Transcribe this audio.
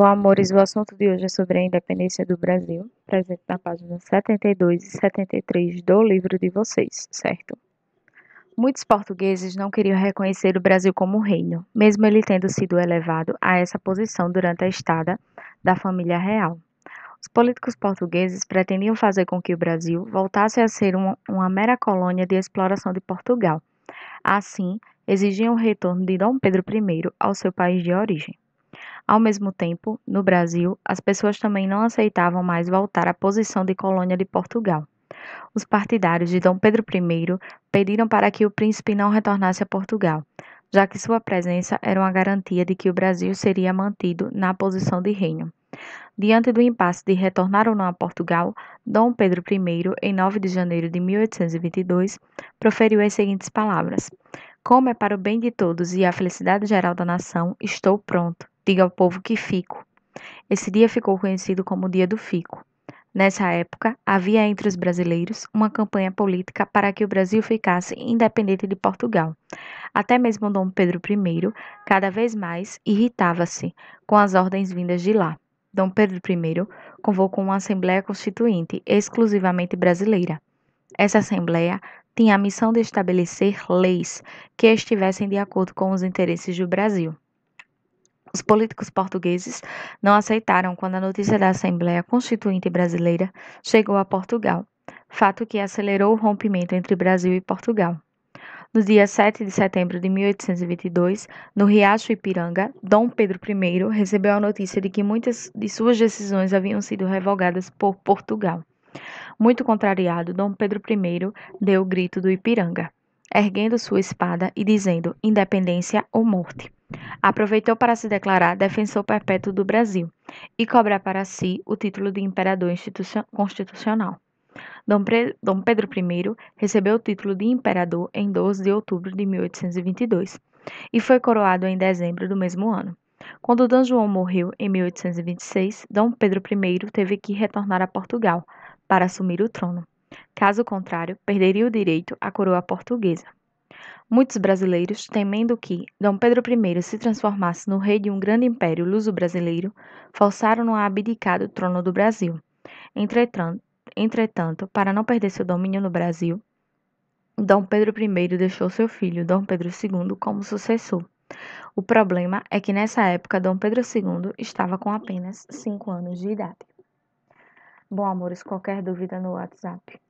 Bom, amores, o assunto de hoje é sobre a independência do Brasil, presente na página 72 e 73 do livro de vocês, certo? Muitos portugueses não queriam reconhecer o Brasil como reino, mesmo ele tendo sido elevado a essa posição durante a estada da família real. Os políticos portugueses pretendiam fazer com que o Brasil voltasse a ser uma, uma mera colônia de exploração de Portugal. Assim, exigiam o retorno de Dom Pedro I ao seu país de origem. Ao mesmo tempo, no Brasil, as pessoas também não aceitavam mais voltar à posição de colônia de Portugal. Os partidários de Dom Pedro I pediram para que o príncipe não retornasse a Portugal, já que sua presença era uma garantia de que o Brasil seria mantido na posição de reino. Diante do impasse de retornar ou não a Portugal, Dom Pedro I, em 9 de janeiro de 1822, proferiu as seguintes palavras: Como é para o bem de todos e a felicidade geral da nação, estou pronto. Diga ao povo que fico. Esse dia ficou conhecido como o Dia do Fico. Nessa época, havia entre os brasileiros uma campanha política para que o Brasil ficasse independente de Portugal. Até mesmo Dom Pedro I, cada vez mais, irritava-se com as ordens vindas de lá. Dom Pedro I convocou uma Assembleia Constituinte exclusivamente brasileira. Essa Assembleia tinha a missão de estabelecer leis que estivessem de acordo com os interesses do Brasil. Os políticos portugueses não aceitaram quando a notícia da Assembleia Constituinte Brasileira chegou a Portugal, fato que acelerou o rompimento entre Brasil e Portugal. No dia 7 de setembro de 1822, no Riacho Ipiranga, Dom Pedro I recebeu a notícia de que muitas de suas decisões haviam sido revogadas por Portugal. Muito contrariado, Dom Pedro I deu o grito do Ipiranga, erguendo sua espada e dizendo: Independência ou morte aproveitou para se declarar defensor perpétuo do Brasil e cobrar para si o título de imperador constitucional. Dom Pedro I recebeu o título de imperador em 12 de outubro de 1822 e foi coroado em dezembro do mesmo ano. Quando D. João morreu em 1826, Dom Pedro I teve que retornar a Portugal para assumir o trono. Caso contrário, perderia o direito à coroa portuguesa. Muitos brasileiros, temendo que Dom Pedro I se transformasse no rei de um grande império luso-brasileiro, forçaram-no a abdicar do trono do Brasil. Entretanto, entretanto, para não perder seu domínio no Brasil, Dom Pedro I deixou seu filho, Dom Pedro II, como sucessor. O problema é que nessa época Dom Pedro II estava com apenas 5 anos de idade. Bom, amores, qualquer dúvida no WhatsApp